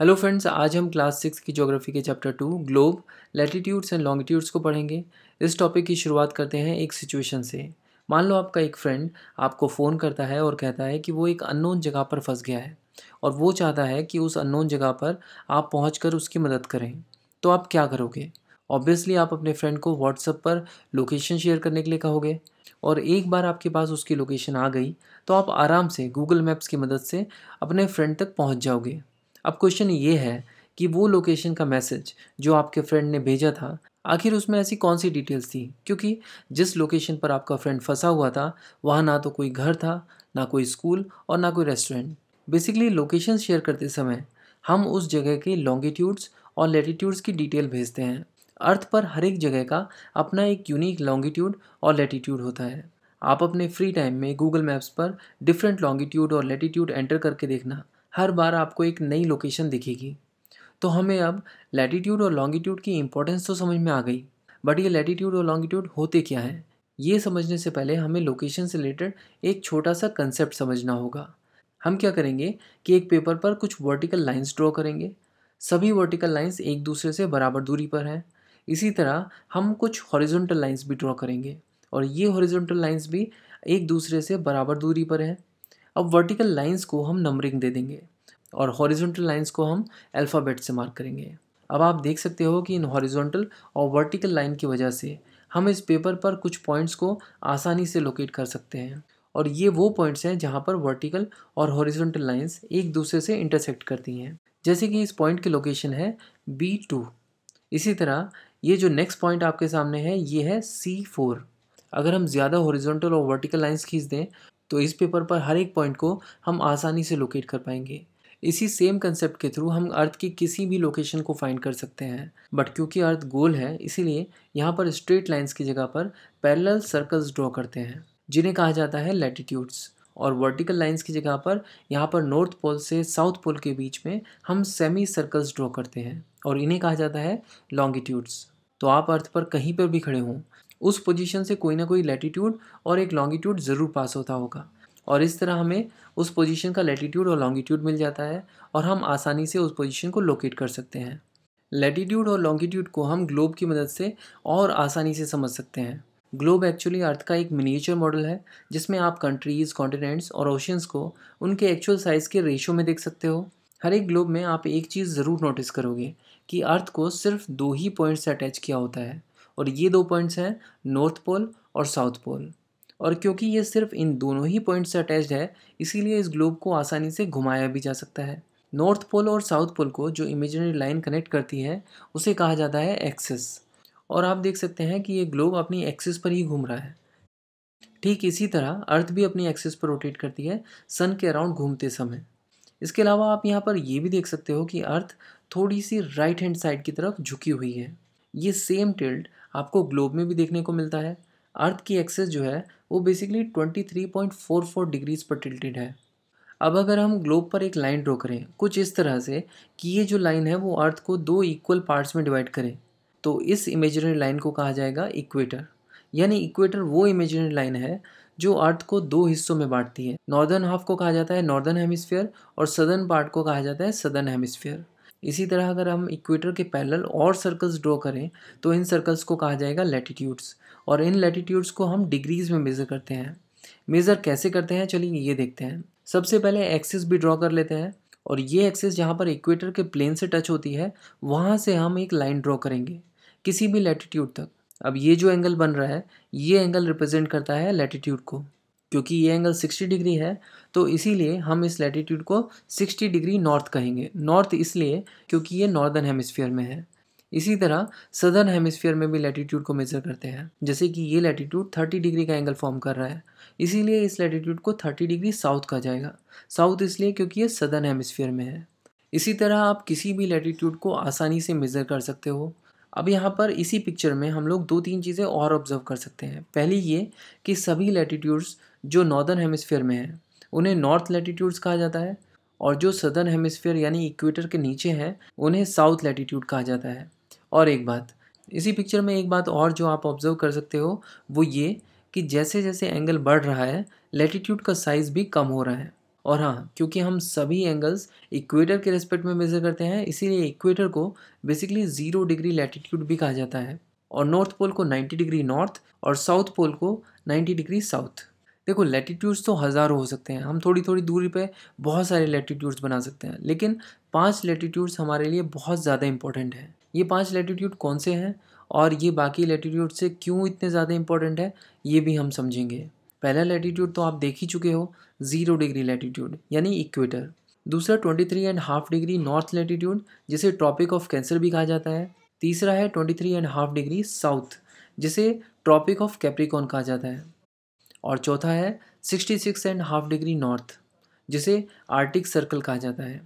hello friends आज हम class six की ज्योग्राफी के chapter two globe latitudes and longitudes को पढ़ेंगे इस टॉपिक की शुरुआत करते हैं एक सिचुएशन से मान लो आपका एक फ्रेंड आपको फ़ोन करता है और कहता है कि वो एक अननोन जगह पर फंस गया है और वो चाहता है कि उस अननोन जगह पर आप पहुँच उसकी मदद करें तो आप क्या करोगे ऑब्वियसली आप अपने फ्रेंड को व्हाट्सअप पर लोकेशन शेयर करने के लिए कहोगे और एक बार आपके पास उसकी लोकेशन आ गई तो आप आराम से गूगल मैप्स की मदद से अपने फ्रेंड तक पहुंच जाओगे अब क्वेश्चन ये है कि वो लोकेशन का मैसेज जो आपके फ्रेंड ने भेजा था आखिर उसमें ऐसी कौन सी डिटेल्स थी क्योंकि जिस लोकेशन पर आपका फ्रेंड फंसा हुआ था वहाँ ना तो कोई घर था ना कोई स्कूल और ना कोई रेस्टोरेंट बेसिकली लोकेशन शेयर करते समय हम उस जगह के लॉन्गिट्यूड्स और लेटीट्यूड्स की डिटेल भेजते हैं अर्थ पर हर एक जगह का अपना एक यूनिक लॉन्गिट्यूड और लेटीट्यूड होता है आप अपने फ्री टाइम में गूगल मैप्स पर डिफरेंट लॉन्गिट्यूड और लेटीट्यूड एंटर करके देखना हर बार आपको एक नई लोकेशन दिखेगी तो हमें अब लैटिट्यूड और लॉन्गिट्यूड की इम्पोर्टेंस तो समझ में आ गई बट ये लैटिट्यूड और लॉन्गिट्यूड होते क्या हैं ये समझने से पहले हमें लोकेशन से रिलेटेड एक छोटा सा कंसेप्ट समझना होगा हम क्या करेंगे कि एक पेपर पर कुछ वर्टिकल लाइंस ड्रॉ करेंगे सभी वर्टिकल लाइंस एक दूसरे से बराबर दूरी पर हैं इसी तरह हम कुछ हॉरिजॉन्टल लाइंस भी ड्रॉ करेंगे और ये हॉरिजॉन्टल लाइंस भी एक दूसरे से बराबर दूरी पर हैं अब वर्टिकल लाइंस को हम नंबरिंग दे देंगे और हॉरिजॉन्टल लाइंस को हम अल्फ़ाबेट से मार्क करेंगे अब आप देख सकते हो कि इन हॉरिजॉन्टल और वर्टिकल लाइन की वजह से हम इस पेपर पर कुछ पॉइंट्स को आसानी से लोकेट कर सकते हैं और ये वो पॉइंट्स हैं जहाँ पर वर्टिकल और हॉरिजॉन्टल लाइंस एक दूसरे से इंटरसेक्ट करती हैं जैसे कि इस पॉइंट की लोकेशन है बी टू इसी तरह ये जो नेक्स्ट पॉइंट आपके सामने है ये है सी फोर अगर हम ज़्यादा हॉरिजॉन्टल और वर्टिकल लाइंस खींच दें तो इस पेपर पर हर एक पॉइंट को हम आसानी से लोकेट कर पाएंगे इसी सेम कंसेप्ट के थ्रू हम अर्थ की किसी भी लोकेशन को फाइंड कर सकते हैं बट क्योंकि अर्थ गोल है इसीलिए यहाँ पर स्ट्रेट लाइंस की जगह पर पैरेलल सर्कल्स ड्रॉ करते हैं जिन्हें कहा जाता है लैटिट्यूड्स और वर्टिकल लाइंस की जगह पर यहाँ पर नॉर्थ पोल से साउथ पोल के बीच में हम सेमी सर्कल्स ड्रॉ करते हैं और इन्हें कहा जाता है लॉन्गिट्यूड्स तो आप अर्थ पर कहीं पर भी खड़े हों उस पोजीशन से कोई ना कोई लेटीट्यूड और एक लॉन्गीट्यूड ज़रूर पास होता होगा और इस तरह हमें उस पोजीशन का लैटीट्यूड और लॉन्गीट्यूड मिल जाता है और हम आसानी से उस पोजीशन को लोकेट कर सकते हैं लेटीट्यूड और लॉन्गीट्यूड को हम ग्लोब की मदद से और आसानी से समझ सकते हैं ग्लोब एक्चुअली अर्थ का एक मिनिएचर मॉडल है जिसमें आप कंट्रीज़ कॉन्टिनेंट्स और ओशंस को उनके एक्चुअल साइज़ के रेशो में देख सकते हो हर एक ग्लोब में आप एक चीज़ ज़रूर नोटिस करोगे कि अर्थ को सिर्फ दो ही पॉइंट से अटैच किया होता है और ये दो पॉइंट्स हैं नॉर्थ पोल और साउथ पोल और क्योंकि ये सिर्फ इन दोनों ही पॉइंट्स से अटैच्ड है इसीलिए इस ग्लोब को आसानी से घुमाया भी जा सकता है नॉर्थ पोल और साउथ पोल को जो इमेजिनरी लाइन कनेक्ट करती है उसे कहा जाता है एक्सिस और आप देख सकते हैं कि ये ग्लोब अपनी एक्सिस पर ही घूम रहा है ठीक इसी तरह अर्थ भी अपनी एक्सिस पर रोटेट करती है सन के अराउंड घूमते समय इसके अलावा आप यहाँ पर ये भी देख सकते हो कि अर्थ थोड़ी सी राइट हैंड साइड की तरफ झुकी हुई है ये सेम टिल्ट आपको ग्लोब में भी देखने को मिलता है अर्थ की एक्सेस जो है वो बेसिकली 23.44 डिग्रीज पर टिल्टेड है अब अगर हम ग्लोब पर एक लाइन ड्रॉ करें कुछ इस तरह से कि ये जो लाइन है वो अर्थ को दो इक्वल पार्ट्स में डिवाइड करें तो इस इमेजनरी लाइन को कहा जाएगा इक्वेटर यानी इक्वेटर वो इमेजनरी लाइन है जो अर्थ को दो हिस्सों में बांटती है नॉर्दर्न हाफ को कहा जाता है नॉर्दर्न हेमिस्फीयर और सदर्न पार्ट को कहा जाता है सदर्न हेमिस्फीयर इसी तरह अगर हम इक्वेटर के पैरेलल और सर्कल्स ड्रॉ करें तो इन सर्कल्स को कहा जाएगा लेटीट्यूड्स और इन लेटीट्यूड्स को हम डिग्रीज में मेज़र करते हैं मेज़र कैसे करते हैं चलिए ये देखते हैं सबसे पहले एक्सिस भी ड्रॉ कर लेते हैं और ये एक्सिस जहाँ पर इक्वेटर के प्लेन से टच होती है वहाँ से हम एक लाइन ड्रॉ करेंगे किसी भी लेटीट्यूड तक अब ये जो एंगल बन रहा है ये एंगल रिप्रेजेंट करता है लेटीट्यूड को क्योंकि ये एंगल 60 डिग्री है तो इसीलिए हम इस लैटिट्यूड को 60 डिग्री नॉर्थ कहेंगे नॉर्थ इसलिए क्योंकि ये नॉर्दर्न हेमिस्फीयर में है इसी तरह सदर्न हेमिस्फीयर में भी लैटिट्यूड को मेज़र करते हैं जैसे कि ये लैटिट्यूड 30 डिग्री का एंगल फॉर्म कर रहा है इसीलिए इस लेटीट्यूड को 30 डिग्री साउथ कहा जाएगा साउथ इसलिए क्योंकि ये सदर्न हेमिस्फीयर में है इसी तरह आप किसी भी लेटीट्यूड को आसानी से मेज़र कर सकते हो अब यहाँ पर इसी पिक्चर में हम लोग दो तीन चीज़ें और ऑब्जर्व कर सकते हैं पहली ये कि सभी लैटिट्यूड्स जो नॉर्दर्न हेमिसफेयर में है उन्हें नॉर्थ लेटीट्यूड्स कहा जाता है और जो सदर्न हेमिसफेयर यानी इक्वेटर के नीचे हैं उन्हें साउथ लेटीट्यूड कहा जाता है और एक बात इसी पिक्चर में एक बात और जो आप ऑब्जर्व कर सकते हो वो ये कि जैसे जैसे एंगल बढ़ रहा है लेटीट्यूड का साइज़ भी कम हो रहा है और हाँ क्योंकि हम सभी एंगल्स इक्वेटर के रिस्पेक्ट में मेज़र करते हैं इसीलिए इक्वेटर को बेसिकली ज़ीरो डिग्री लेटीट्यूड भी कहा जाता है और नॉर्थ पोल को नाइन्टी डिग्री नॉर्थ और साउथ पोल को नाइन्टी डिग्री साउथ देखो लेटीट्यूड्स तो हज़ारों हो सकते हैं हम थोड़ी थोड़ी दूरी पे बहुत सारे लेटीट्यूड्स बना सकते हैं लेकिन पांच लेटीट्यूड्स हमारे लिए बहुत ज़्यादा इंपॉर्टेंट हैं ये पांच लेटीट्यूड कौन से हैं और ये बाकी लेटीट्यूड से क्यों इतने ज़्यादा इंपॉर्टेंट है ये भी हम समझेंगे पहला लेटीट्यूड तो आप देख ही चुके हो ज़ीरो डिग्री लेटीट्यूड यानी इक्वेटर दूसरा twenty three and half degree north latitude जिसे ट्रॉपिक ऑफ कैंसर भी कहा जाता है तीसरा है twenty three and half degree south जिसे ट्रॉपिक ऑफ कैप्रिकॉन कहा जाता है और चौथा है sixty six and half degree north जिसे आर्टिक सर्कल कहा जाता है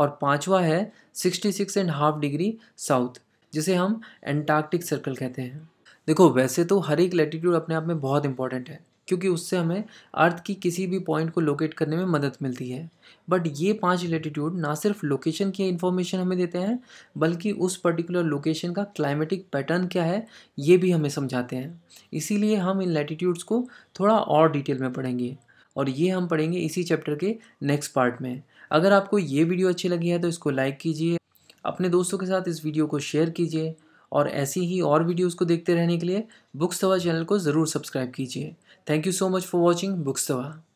और पांचवा है sixty six and half degree south जिसे हम एंटार्कटिक सर्कल कहते हैं देखो वैसे तो हर एक लेटीट्यूड अपने आप में बहुत इंपॉर्टेंट है क्योंकि उससे हमें अर्थ की किसी भी पॉइंट को लोकेट करने में मदद मिलती है बट ये पांच लेटीट्यूड ना सिर्फ लोकेशन की इन्फॉर्मेशन हमें देते हैं बल्कि उस पर्टिकुलर लोकेशन का क्लाइमेटिक पैटर्न क्या है ये भी हमें समझाते हैं इसीलिए हम इन लेटीट्यूड्स को थोड़ा और डिटेल में पढ़ेंगे और ये हम पढ़ेंगे इसी चैप्टर के नेक्स्ट पार्ट में अगर आपको ये वीडियो अच्छी लगी है तो इसको लाइक कीजिए अपने दोस्तों के साथ इस वीडियो को शेयर कीजिए और ऐसी ही और वीडियोज़ को देखते रहने के लिए बुक्स दवा चैनल को ज़रूर सब्सक्राइब कीजिए thank you so much for watching बुक्स दवा